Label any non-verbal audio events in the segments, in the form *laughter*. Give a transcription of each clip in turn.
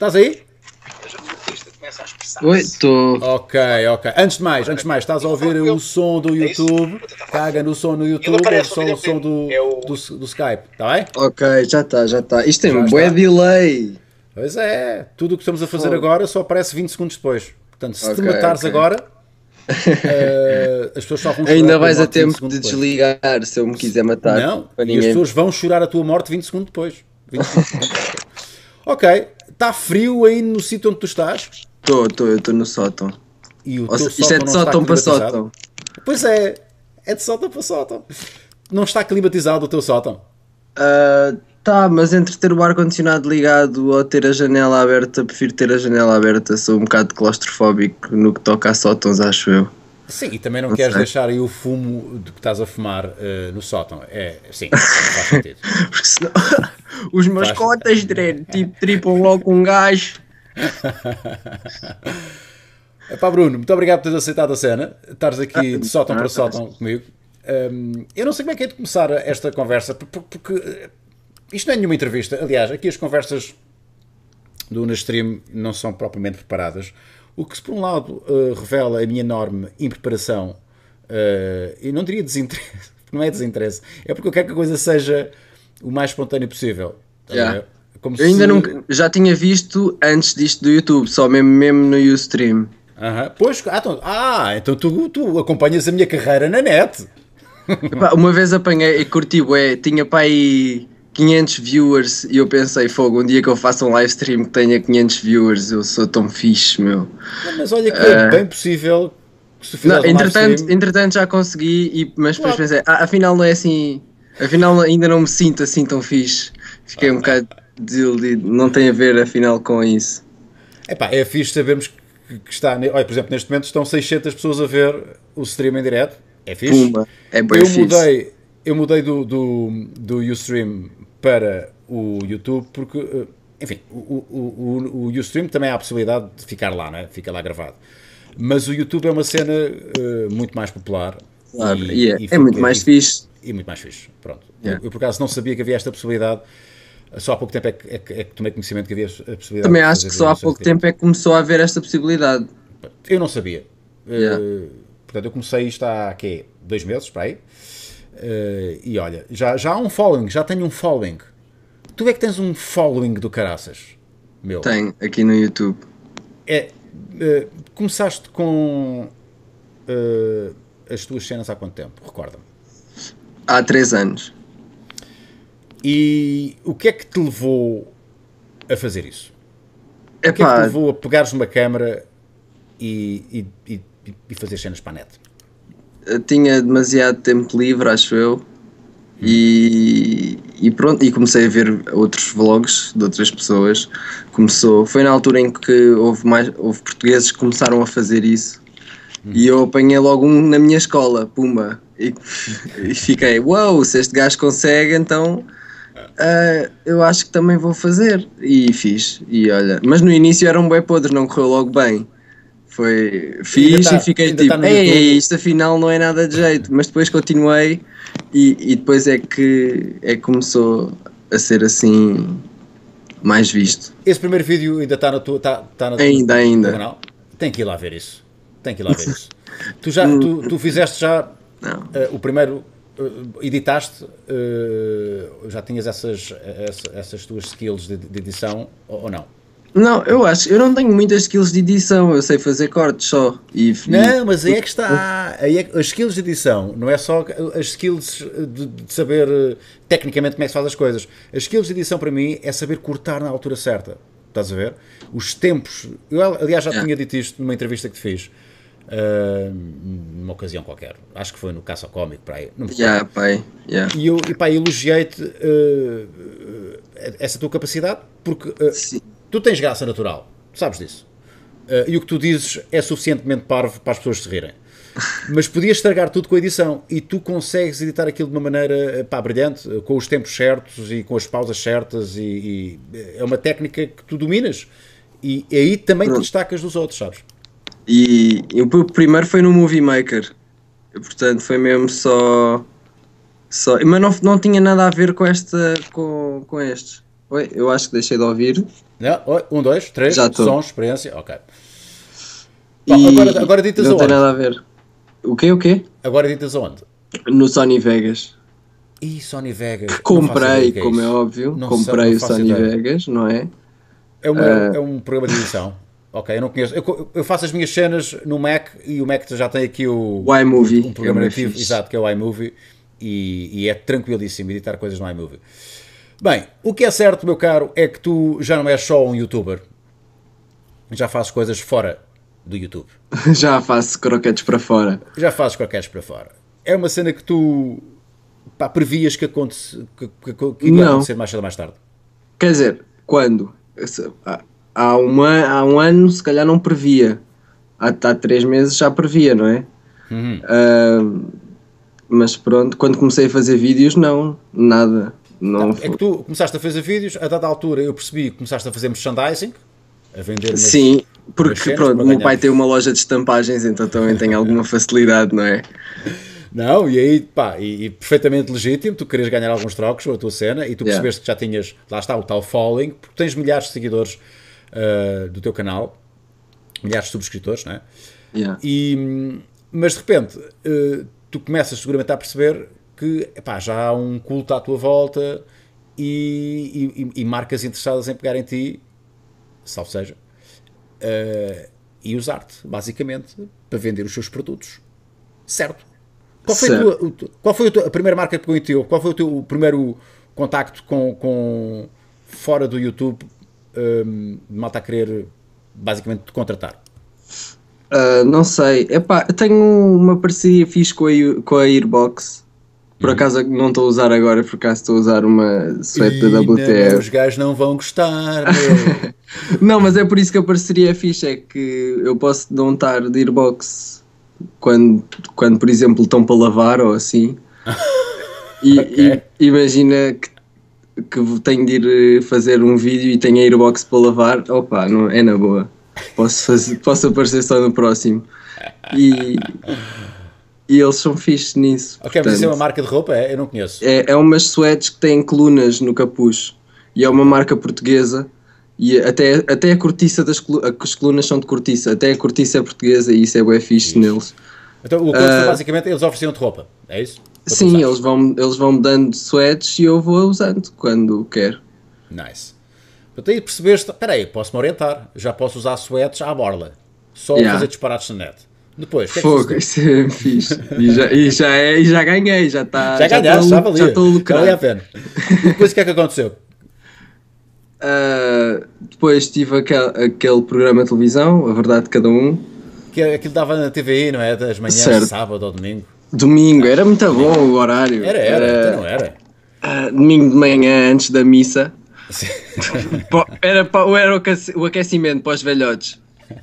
Estás aí? Oi, estou. Ok, ok. Antes de mais, antes de mais, estás a ouvir o som do é YouTube? Caga no som do YouTube ou é é só o som do, do, do Skype, está bem? Ok, já está, já está. Isto tem um bué delay. Pois é, tudo o que estamos a fazer oh. agora só aparece 20 segundos depois. Portanto, se okay, te matares okay. agora, uh, *laughs* as pessoas só vão chorar. Ainda vais a, a tempo de desligar se eu me quiser matar. Não, e as pessoas vão chorar a tua morte 20 segundos depois. 20 segundos depois. *laughs* ok, Está frio aí no sítio onde tu estás? Estou, estou, eu estou no sótão. E o Ou, isto é sótão é de sótão para sótão. Pois é, é de sótão para sótão. Não está climatizado o teu sótão? Uh, tá, mas entre ter o ar-condicionado ligado ou ter a janela aberta, prefiro ter a janela aberta. Sou um bocado claustrofóbico no que toca a sótons, acho eu. Sim, e também não, não queres sei. deixar aí o fumo de que estás a fumar uh, no sótão. É, sim, faz sentido. *laughs* Porque senão *laughs* os meus faz... cotas, dread, tipo, triplam logo um gajo. *laughs* pá, Bruno, muito obrigado por teres aceitado a cena, estares aqui de sótão para sótão comigo. Um, eu não sei como é que é de começar esta conversa, porque eh, isto não é nenhuma entrevista. Aliás, aqui as conversas do Unastream não são propriamente preparadas. O que, se por um lado, uh, revela a minha enorme impreparação uh, e não diria desinteresse, *laughs* não é desinteresse, é porque eu quero que a coisa seja o mais espontânea possível. Tá yeah. É eu se... ainda nunca, já tinha visto antes disto do YouTube, só mesmo, mesmo no Ustream. Uhum. Pois, ah, então, ah, então tu, tu acompanhas a minha carreira na net. Epá, uma vez apanhei e curti, ué, tinha para aí 500 viewers e eu pensei, fogo, um dia que eu faça um live stream que tenha 500 viewers, eu sou tão fixe, meu. mas olha que uh, é ah. bem possível que se não, um entretanto, stream... entretanto já consegui, e, mas depois claro. pensei, ah, afinal não é assim, afinal ainda não me sinto assim tão fixe. Fiquei um ah. bocado desiludido, não tem a ver afinal com isso. é fixe sabermos que, que está, olha, por exemplo, neste momento estão 600 pessoas a ver o stream em direto, é fixe. é bem eu fixe. mudei eu mudei do, do, do Ustream para o YouTube, porque, eh, enfim, o, o, o, o Ustream também há a possibilidade de ficar lá, né? fica lá gravado. Mas o YouTube é uma cena uh, muito mais popular. Claro, e, yeah. e fica, é, é muito mais e, fixe. E muito mais fixe, pronto. Yeah. Eu, eu, por acaso não sabia que havia esta possibilidade, só há pouco tempo é que, é é que tomei conhecimento que havia a possibilidade. Também acho que só há pouco tempo é que começou a haver esta possibilidade. Eu não sabia. Eh, yeah. Uh, portanto, eu comecei isto há, que dois meses, para aí. Uh, e olha, já, já há um following, já tenho um following. Tu é que tens um following do caraças, meu. Tenho, aqui no YouTube. É, uh, começaste com uh, as tuas cenas há quanto tempo? Recorda-me. Há três anos. E o que é que te levou a fazer isso? Epá. O que é que te levou a pegares uma câmera e, e, e, e fazer cenas para a net? tinha demasiado tempo livre, acho eu. E, e, pronto, e comecei a ver outros vlogs de outras pessoas. Começou, foi na altura em que houve, mais, houve portugueses que começaram a fazer isso. E eu apanhei logo um na minha escola, Puma. E, *laughs* e fiquei, uau, wow, se este gajo consegue, então uh, eu acho que também vou fazer. E fiz. E olha, mas no início era um bem podre, não correu logo bem. Foi, fiz tá, e fiquei tá tipo, tá ei, isto afinal não é nada de jeito, mas depois continuei e, e depois é que, é que começou a ser assim mais visto. Esse primeiro vídeo ainda está na tua. Tá, tá na ainda, tua, ainda. Canal. Tem que ir lá ver isso. Tem que ir lá ver isso. tu já tu, *laughs* tu fizeste já uh, o primeiro. Uh, editaste, uh, já tinhas essas, essas, essas tuas skills de, de edição ou, ou não? Não, eu acho, eu não tenho muitas skills de edição, eu sei fazer cortes só. E, não, mas aí é que está. Aí é, as skills de edição, não é só as skills de, de saber eh, tecnicamente como é que se faz as coisas. As skills de edição para mim é saber cortar na altura certa. Estás a ver? Os tempos. Eu, aliás, já é. tinha dito isto numa entrevista que te fiz. Uh, numa ocasião qualquer, acho que foi no Caça Cómico, para aí, não me yeah, pai. Yeah. E eu, e, pá, elogiei-te uh, essa tua capacidade, porque Sim Tu tens graça natural, sabes disso. Uh, e o que tu dizes é suficientemente parvo para as pessoas se rirem. Mas podias estragar tudo com a edição e tu consegues editar aquilo de uma maneira eh, pá, brilhante, eh, com os tempos certos e com as pausas certas. E, e é uma técnica que tu dominas e, e aí também Pronto. te destacas dos outros, sabes? E o primeiro foi no Movie Maker, portanto foi mesmo só. só mas não, não tinha nada a ver com, esta, com, com estes. Oi, eu acho que deixei de ouvir. Não, oi, um, dois, três, Já estou. som, experiência, ok. E agora, agora ditas não tem nada a ver. O quê, o quê? Agora ditas onde? No Sony Vegas. Ih, Sony Vegas. Que comprei, é como é óbvio, Não comprei o Sony ideia. Vegas, não é? É, uma- ah. é um programa de edição. *laughs* Ok, eu não conheço. Eu, eu faço as minhas cenas no Mac e o Mac já tem aqui o, O iMovie, um programa é nativo, exato, que é o iMovie e, e é tranquilíssimo editar coisas no iMovie. Bem, o que é certo, meu caro, é que tu já não és só um youtuber. Já fazes coisas fora do YouTube. *laughs* já faço croquetes para fora. Já fazes croquetes para fora. É uma cena que tu pá, previas que, aconte, que, que, que ia acontecer mais cedo ou mais tarde? Quer dizer, quando? Há, uma, há um ano se calhar não previa. Há, há três meses já previa, não é? Uhum. Uh, mas pronto, quando comecei a fazer vídeos, não, nada. Não, é que tu começaste a fazer vídeos, a dada altura eu percebi que começaste a fazer merchandising, a vender. Umas, Sim, porque cenas, pronto, meu pai tem uma loja de estampagens, então também tem *laughs* alguma facilidade, não é? Não, e aí, pá, e, e, perfeitamente legítimo, tu querias ganhar alguns trocos com a tua cena e tu yeah. percebeste que já tinhas, lá está, o tal following, porque tens milhares de seguidores uh, do teu canal, milhares de subscritores, não é? Yeah. E, hum, mas de repente, uh, tu começas seguramente a perceber porque epá, já há um culto à tua volta e, e, e marcas interessadas em pegar em ti, salvo seja, uh, e usar-te, basicamente, para vender os seus produtos. Certo? Qual foi, certo. A, tua, qual foi a, tua, a, primeira marca que pegou em ti? Qual foi o teu primeiro contacto com, com fora do YouTube um, ehm, malta a querer basicamente te contratar? Uh, não sei. Epá, tenho uma parceria fixe com a, com a Airbox por acaso não estou a usar agora, por acaso estou a usar uma suéte da WTF. os gajos não vão gostar, *laughs* Não, mas é por isso que a parceria é fixe, é que eu posso não estar de airbox quando, quando por exemplo, estão para lavar ou assim. *laughs* e, okay. e, imagina que, que tenho de ir eh, fazer um vídeo e tenho a airbox para lavar, opa, não, é na boa. Posso, fazer, posso aparecer só no próximo. E e eles são fixos nisso. Ok, portanto, mas isso é uma marca de roupa? É, eu não conheço. É, é umas suetes que têm colunas no capuz e é uma marca portuguesa e até, até a cortiça das as colunas são de cortiça, até a cortiça é portuguesa e isso é bem fixe isso. neles. Então o curso uh, ah, basicamente eles ofereciam de roupa, é isso? Para sim, eles vão, eles vão me dando suetes e eu vou usando quando quero. Nice. eu aí percebeste, espera aí, posso-me orientar, já posso usar suetes à borla, só yeah. fazer disparates na net. Depois, é Fogo, isso é fixe. E já, e já, é, e já ganhei, já está. Já ganhaste, já, valia. Já estou a lucrar. Valia a pena. E depois o que é que aconteceu? Uh, *laughs* depois tive aquel, aquele programa de televisão, A Verdade de Cada Um. Que, aquilo dava na TVI, não é? Das manhãs, certo. sábado ou domingo. Domingo, era muito bom o horário. Era, era, era então não era. Uh, domingo de manhã, antes da missa. *laughs* era, era o aquecimento para os velhotes. *laughs*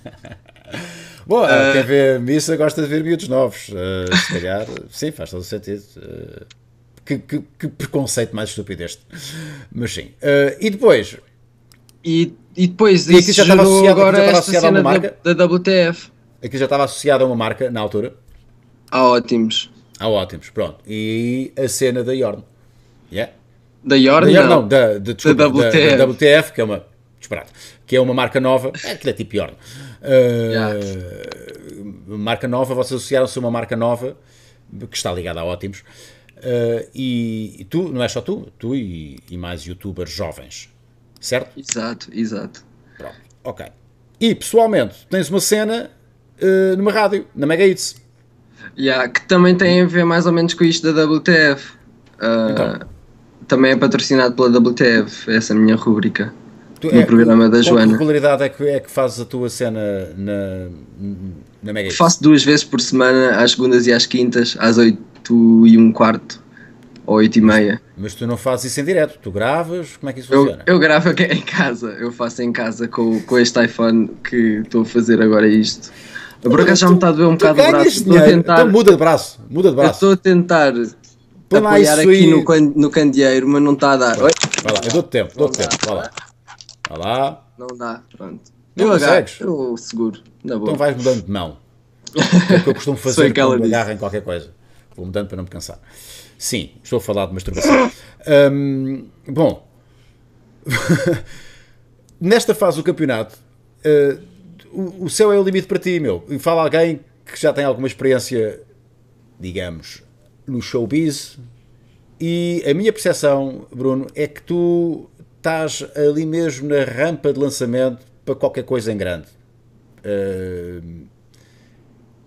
Bom, uh, ah. quem vê missa gosta de ver miúdos novos. Uh, se calhar, *laughs* sim, faz todo o sentido. Uh, que, que, que, preconceito mais estúpido este. Mas sim. Uh, e depois? E, e depois, e isso já estava associado, agora já a uma marca. Da, WTF. Aqui já estava associado a uma marca, na altura. Há ótimos. Há ótimos, pronto. E a cena da Yorn. Yeah. Da Yorn? Da Yorn não, não da, de, desculpa, da, WTF. Da, da WTF, que é uma disparate, que é uma marca nova, é, aquilo é tipo Yorn, eh, marca nova, vocês associaram-se a uma marca nova que está ligada a ótimos. Uh, e, e, tu, não é só tu, tu e, e, mais youtubers jovens, certo? Exato, exato. Pronto, ok. E pessoalmente, tens uma cena uh, numa rádio, na Mega Hits. Yeah, que também tem a ver mais ou menos com isto da WTF. Uh, então. Também é patrocinado pela WTF, essa é minha rubrica. Tu, é no é, programa da Joana. regularidade é que, é que fazes a tua cena na, na Mega Faço duas vezes por semana, às segundas e às quintas, às 8 e um quarto ou 8 e meia. Mas tu não fazes isso em direto, tu gravas, como é que isso eu, funciona? Eu gravo em casa, eu faço em casa com, com este iPhone que estou a fazer agora isto. Por acaso já me está a doer um bocado o braço. Estou a tentar, então muda de braço, muda de braço. estou a tentar Põe apoiar aqui no, no candeeiro, mas não está a dar. Vai, vai lá, eu dou-te tempo, dou-te tempo, vai lá. Olha tá lá. Não dá, pronto. Não eu consegues? Agarro, eu seguro. Na boa. Então vais mudando de mão. *laughs* É o que eu costumo fazer quando me agarro em qualquer coisa. Vou mudando para não me cansar. Sim, estou a falar de masturbação. bom, *laughs* nesta fase do campeonato, uh, o, o céu é o limite para ti, meu. E fala alguém que já tem alguma experiência, digamos, no showbiz. E a minha percepção, Bruno, é que tu estás ali mesmo na rampa de lançamento para qualquer coisa em grande. Uh,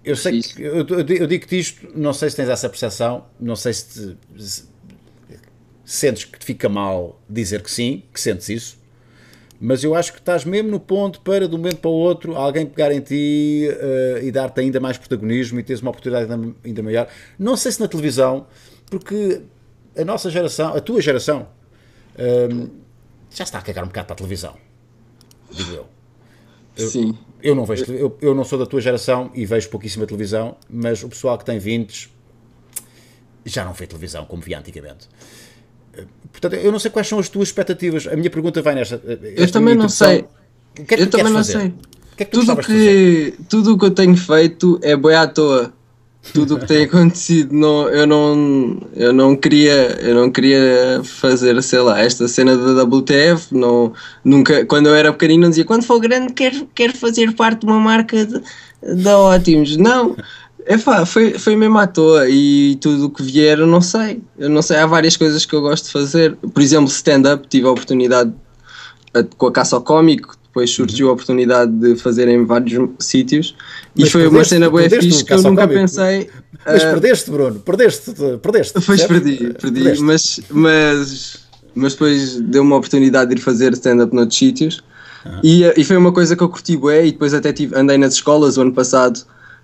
eu sei que eu, eu digo-te isto, não sei se tens essa percepção, não sei se, te, se, sentes que te fica mal dizer que sim, que sentes isso, mas eu acho que estás mesmo no ponto para, de um momento para o outro, alguém pegar em ti uh, e dar-te ainda mais protagonismo e teres uma oportunidade ainda, ainda maior. Não sei se na televisão, porque a nossa geração, a tua geração, um, ah, já está a cagar um bocado para a televisão. Digo eu. eu Sim. Eu não vejo, eu, eu não sou da tua geração e vejo pouquíssima televisão, mas o pessoal que tem 20 já não vê televisão como via antigamente. Portanto, eu não sei quais são as tuas expectativas. A minha pergunta vai nesta. Eh, é eu também não sei. eu também não fazer? sei. Que é que tudo, que, tudo o que eu tenho feito é boi à toa tudo o que tem acontecido não, eu não eu não queria eu não queria fazer sei lá esta cena da WTF não nunca quando eu era pequenino não dizia quando for grande quero quero fazer parte de uma marca da ótimos não é foi, foi mesmo à toa e tudo o que vier eu não sei eu não sei há várias coisas que eu gosto de fazer por exemplo stand-up tive a oportunidade com a caça ao cómico depois uhum. surgiu a oportunidade de fazer em vários sítios e mas foi uma cena boa fixe que eu nunca cómico. pensei. É? Mas uh, perdeste, Bruno, perdeste, perdeste. *laughs* Pois perdi, perdi, perdeste. mas, mas, mas depois deu uma oportunidade de ir fazer stand-up noutros sítios e, eh, e foi uma coisa que eu curti bué e depois até tive, andei nas escolas o ano passado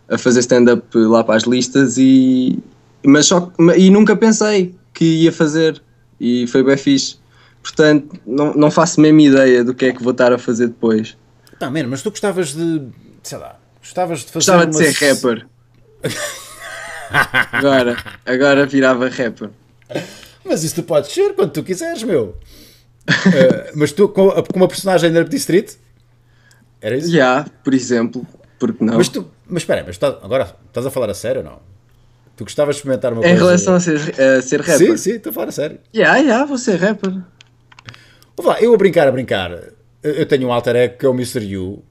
a fazer stand-up lá para as listas e, mas só, e nunca pensei que ia fazer e foi bem fixe portanto não, não faço mesmo ideia do que é que vou estar a fazer depois. Tá, mano, mas tu gostavas de. sei lá, gostavas de fazer. Gostava de ser rapper. *laughs* agora, agora virava rapper. Mas isso tu podes ser quando tu quiseres, meu. uh, mas tu com, com uma personagem da Petit Street? Era isso? Já, yeah, por exemplo, porque não? Mas tu, mas espera, mas tá, agora estás a falar a sério ou não? Tu gostavas de experimentar uma em coisa? Em relação a ser, a ser rapper? Sim, sim, estou a falar a sério. Já, yeah, já, yeah, vou ser rapper. Vamos eu a brincar, a brincar. Eu tenho um alter ego que é o Mr. You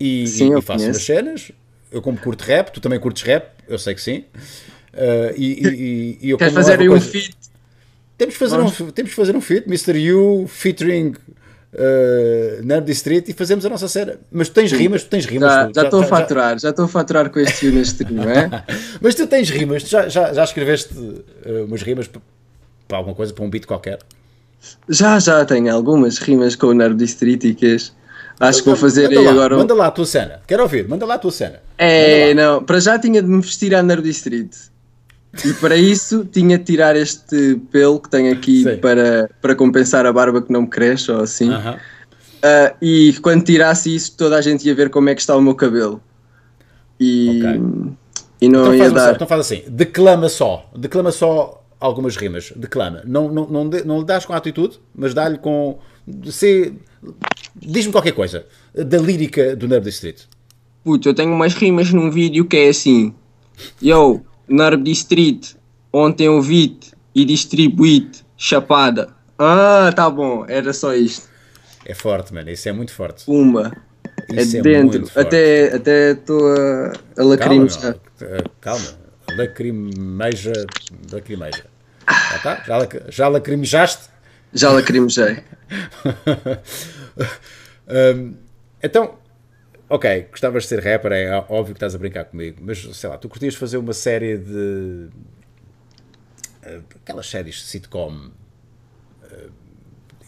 e, sim, e, e faço umas cenas. Eu, como curto rap, tu também curtes rap, eu sei que sim. Uh, e, e, eu Queres fazer aí um feat? Temos que fazer um, temos fazer um feat, Mr. You featuring uh, Nerd Distrito e fazemos a nossa cena. Mas tu tens rimas, tu tens rimas. Já, estou a faturar, já estou a faturar com este filme este não é? *laughs* Mas tu tens rimas, tu já, já, já escreveste uh, umas rimas para alguma coisa, para um beat qualquer? Já, já, tenho algumas rimas com nardistriticas. Acho que vou então, fazer aí lá, agora. Manda lá a tua cena, quero ouvir, manda lá a tua cena. É, não, para já tinha de me vestir a nardistrite. E para isso tinha de tirar este pelo que tenho aqui para, para compensar a barba que não me cresce ou assim. Uh -huh. uh, e quando tirasse isso, toda a gente ia ver como é que está o meu cabelo. E, okay. e não então ia dar. Só, então faz assim: declama só, declama só algumas rimas, declama. Não, não, não, não lhe dás com a atitude, mas dá-lhe com. Se... Diz-me qualquer coisa da lírica do Nerve Distrito. Putz, eu tenho umas rimas num vídeo que é assim: Yo, Nerve Distrito, ontem ouvi-te e distribuí-te, chapada. Ah, tá bom, era só isto. É forte, mano, isso é muito forte. Uma. Isso é, é dentro. Até, até estou a, a lacrimejar. Calma, eh, calma. lacrimeja, lacrimeja. Tá? Já, já lacrimejaste? Já lacrimejei. *laughs* um, então, ok, gostavas de ser rapper, é óbvio que estás a brincar comigo, mas sei lá, tu curtias fazer uma série de. Eh, aquelas séries de sitcom. Eh,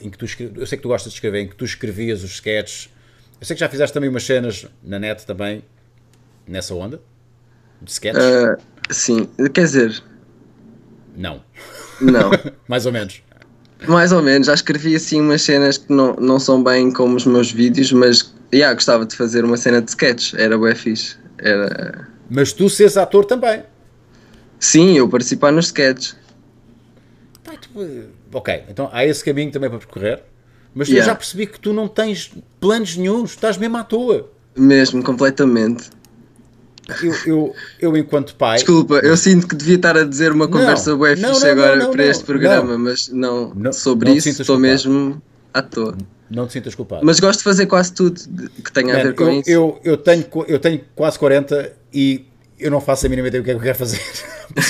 em que tu escre... Eu sei que tu gostas de escrever, em que tu escrevias os sketches. Eu sei que já fizeste também umas cenas na net também, nessa onda, de sketches. Uh, sim, quer dizer, não. Não. *laughs* Mais ou menos. Mais ou menos, já escrevi assim umas cenas que não, não são bem como os meus vídeos, mas yeah, gostava de fazer uma cena de sketch, era bué fixe. Era... Mas tu seres ator também? Sim, eu participar nos sketches. Eh, ok, então há esse caminho também para percorrer, mas yeah. eu já percebi que tu não tens planos nenhum, estás mesmo à toa. Mesmo, completamente eu, eu, eu enquanto pai. Desculpa, eu sinto que devia estar a dizer uma conversa não, boa fixe agora não, para não, este programa, mas não, sobre isso estou mesmo à toa. Não te sintas culpado. Mas gosto de fazer quase tudo que tenha Man, a ver com eu, isso. Eu, eu, tenho, eu tenho quase 40 e eu não faço a mínima ideia do que é que eu quero fazer.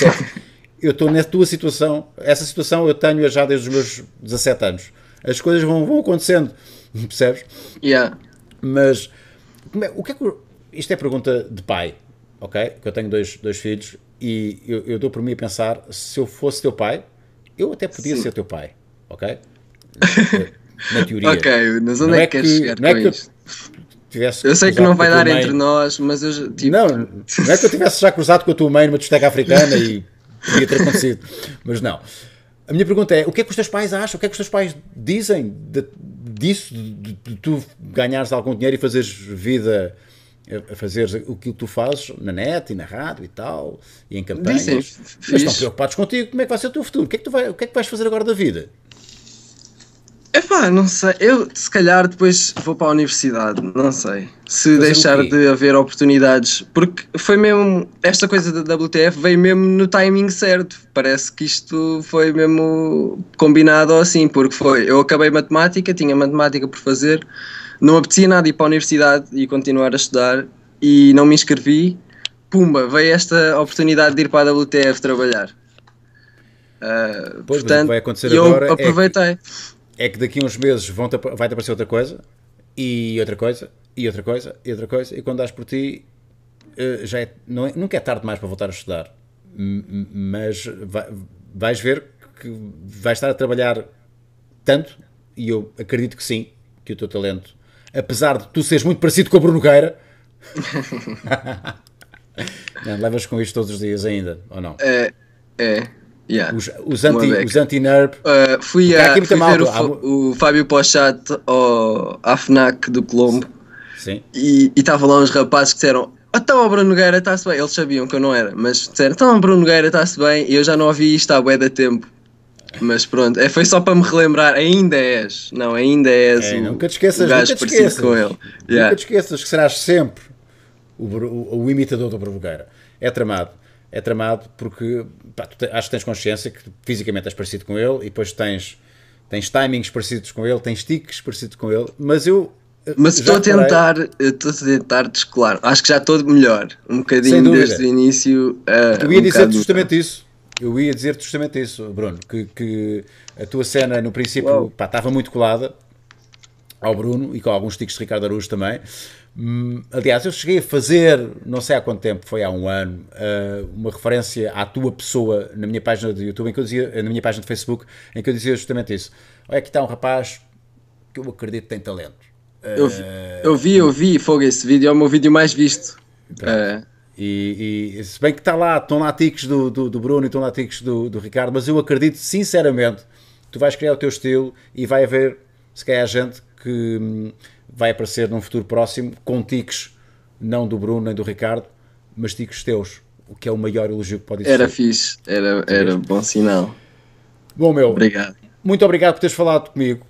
*laughs* eu estou na tua situação. Essa situação eu tenho já desde os meus 17 anos. As coisas vão, vão acontecendo, *laughs* percebes? Yeah. Mas é, o que é que. Isto é pergunta de pai ok? Que eu tenho dois, dois filhos e eu, eu dou por mim a pensar: se eu fosse teu pai, eu até podia Sim. ser teu pai, ok? *laughs* Na teoria. ok, mas onde não é, é que queres chegar não é que isto? Eu sei que não vai dar mãe... entre nós, mas eu. Tipo... Não, não é que eu tivesse já cruzado com a tua mãe numa discoteca africana e podia ter acontecido, mas não. A minha pergunta é: o que é que os teus pais acham? O que é que os teus pais dizem de, disso, de, de, tu ganhares algum dinheiro e fazeres vida a fazer o que tu fazes na net e na rádio e tal, e em campanhas, mas fiz. estão preocupados contigo, como é que vai ser o teu futuro? O que é que, tu vai, o que, é que vais fazer agora da vida? Epá, não sei, eu se calhar depois vou para a universidade, não sei, se fazer deixar de haver oportunidades, porque foi mesmo, esta coisa da WTF veio mesmo no timing certo, parece que isto foi mesmo combinado assim, porque foi, eu acabei matemática, tinha matemática por fazer, não apetecia nada ir para a universidade e continuar a estudar e não me inscrevi. Pumba, veio esta oportunidade de ir para a WTF trabalhar. Uh, pois, portanto, o vai acontecer eu agora aproveitei. É que, é que daqui a uns meses vai-te aparecer outra coisa, e outra coisa, e outra coisa, e outra coisa, e quando dás por ti, eh, já é, não é, nunca é tarde mais para voltar a estudar, mas vai, vais ver que vais estar a trabalhar tanto, e eu acredito que sim, que o teu talento apesar de tu seres muito parecido com o Bruno Gueira. *laughs* não, levas com isto todos os dias ainda, ou não? É, é. Yeah. Os, os anti-NERP. Anti uh, fui a, fui ver o, o Fábio Pochat ao, à FNAC do Colombo Sim. e estavam lá uns rapazes que disseram então o Bruno Nogueira está-se bem. Eles sabiam que eu não era, mas disseram então o Bruno Nogueira está-se bem e eu já não ouvi isto há bué da tempo. Mas pronto, é, foi só para me relembrar, ainda és, não, ainda és é, o, nunca te esqueças, o gajo nunca te esqueças, com ele. Nunca te esqueças que serás sempre o, o, o imitador do Brugueira. É tramado. É tramado porque pá, te, acho que tens consciência que fisicamente és parecido com ele e depois tens, tens timings parecidos com ele, tens tiques parecidos com ele, mas eu eh, mas estou a tentar, estou a tentar descolar. Acho que já estou melhor, um bocadinho desde o início. Uh, eh, eu ia um dizer justamente isso. Eu ia dizer-te justamente isso, Bruno, que, que a tua cena no princípio estava muito colada ao Bruno e com alguns tiques de Ricardo Araújo também. Hum, aliás, eu cheguei a fazer, não sei há quanto tempo, foi há um ano, ah, uma referência à tua pessoa na minha página de YouTube, em que eu dizia, na minha página de Facebook, em que eu dizia justamente isso. Olha, aqui está um rapaz que eu acredito que tem talento. Eu, vi, eu vi, eu vi, fogo, esse vídeo é o meu vídeo mais visto. Então. Uh, e, e se bem que está lá, estão lá tiques do, do, do Bruno e estão lá tiques do, do Ricardo, mas eu acredito sinceramente que tu vais criar o teu estilo e vai haver, se calhar, gente que hum, vai aparecer num futuro próximo com tiques, não do Bruno nem do Ricardo, mas tiques teus, o que é o maior elogio que pode existir. Era fixe, era, era bom sinal. Bom, meu. Obrigado. Muito obrigado por teres falado comigo.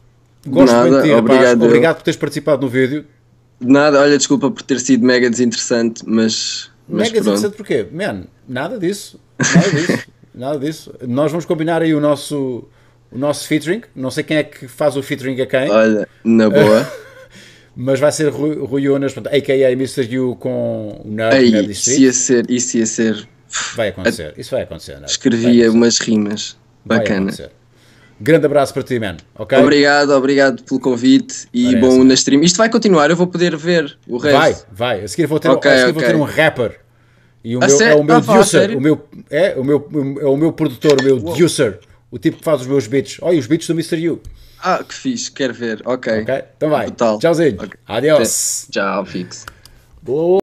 Gosto Nada, muito de ti, obrigado, obrigado por teres participado no vídeo. Nada, olha, desculpa por ter sido mega desinteressante, mas mas Mega interessante porquê? Man, nada disso. Nada disso. *laughs* nada disso. Nós vamos combinar aí o nosso, o nosso featuring. Não sei quem é que faz o featuring a quem. Olha, na boa. *laughs* Mas vai ser Rui, Rui a.k.a. Mr. You com o Nerd, Ei, Nerd Distrito. Isso ia ser, isso ia ser. Vai acontecer, a... isso vai acontecer. Nerd. Escrevia vai acontecer. umas rimas bacanas. Grande abraço para ti, man. Okay? Obrigado, obrigado pelo convite e Parece. bom na stream. Isto vai continuar, eu vou poder ver o resto. Vai, vai. A seguir vou ter, okay, um, okay. vou ter um rapper. E o a meu, é o meu ah, producer, o meu, é, o meu, é o meu produtor, o meu producer, o tipo que faz os meus beats. Olha, os beats do Mr. You Ah, que fixe, quero ver, ok. okay? Então vai, Total. tchauzinho, okay. adiós. Tchau, fixe Boa.